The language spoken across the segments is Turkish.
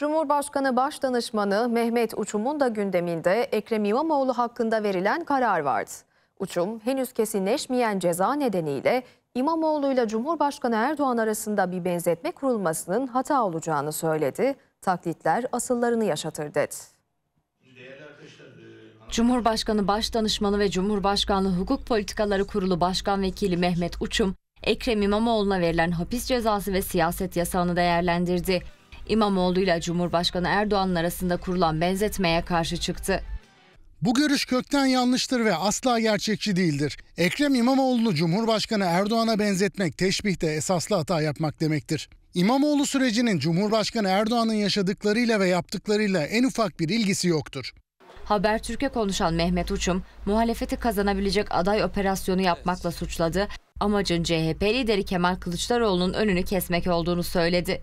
Cumhurbaşkanı Başdanışmanı Mehmet Uçum'un da gündeminde Ekrem İmamoğlu hakkında verilen karar vardı. Uçum henüz kesinleşmeyen ceza nedeniyle İmamoğlu ile Cumhurbaşkanı Erdoğan arasında bir benzetme kurulmasının hata olacağını söyledi. Taklitler asıllarını yaşatır dedi. Cumhurbaşkanı Başdanışmanı ve Cumhurbaşkanlığı Hukuk Politikaları Kurulu Başkan Vekili Mehmet Uçum, Ekrem İmamoğlu'na verilen hapis cezası ve siyaset yasağını değerlendirdi. İmamoğlu ile Cumhurbaşkanı Erdoğan arasında kurulan benzetmeye karşı çıktı. Bu görüş kökten yanlıştır ve asla gerçekçi değildir. Ekrem İmamoğlu'nu Cumhurbaşkanı Erdoğan'a benzetmek teşbihte esaslı hata yapmak demektir. İmamoğlu sürecinin Cumhurbaşkanı Erdoğan'ın yaşadıklarıyla ve yaptıklarıyla en ufak bir ilgisi yoktur. Habertürk'e konuşan Mehmet Uçum, muhalefeti kazanabilecek aday operasyonu yapmakla suçladı. Amacın CHP lideri Kemal Kılıçdaroğlu'nun önünü kesmek olduğunu söyledi.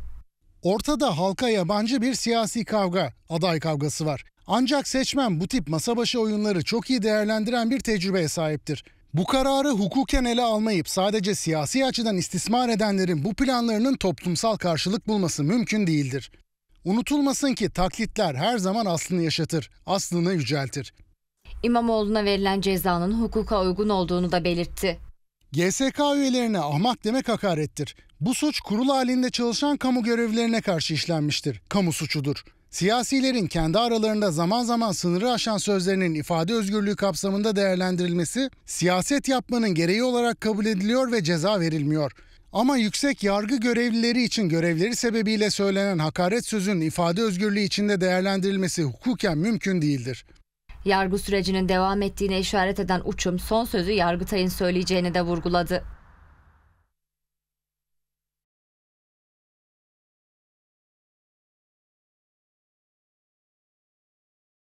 Ortada halka yabancı bir siyasi kavga, aday kavgası var. Ancak seçmen bu tip masa başı oyunları çok iyi değerlendiren bir tecrübeye sahiptir. Bu kararı hukuken ele almayıp sadece siyasi açıdan istismar edenlerin bu planlarının toplumsal karşılık bulması mümkün değildir. Unutulmasın ki taklitler her zaman aslını yaşatır, aslını yüceltir. İmamoğlu'na verilen cezanın hukuka uygun olduğunu da belirtti. GSK üyelerine ahmak demek hakarettir. Bu suç kurul halinde çalışan kamu görevlilerine karşı işlenmiştir. Kamu suçudur. Siyasilerin kendi aralarında zaman zaman sınırı aşan sözlerinin ifade özgürlüğü kapsamında değerlendirilmesi siyaset yapmanın gereği olarak kabul ediliyor ve ceza verilmiyor. Ama yüksek yargı görevlileri için görevleri sebebiyle söylenen hakaret sözünün ifade özgürlüğü içinde değerlendirilmesi hukuken mümkün değildir. Yargı sürecinin devam ettiğine işaret eden Uçum son sözü Yargıtay'ın söyleyeceğini de vurguladı.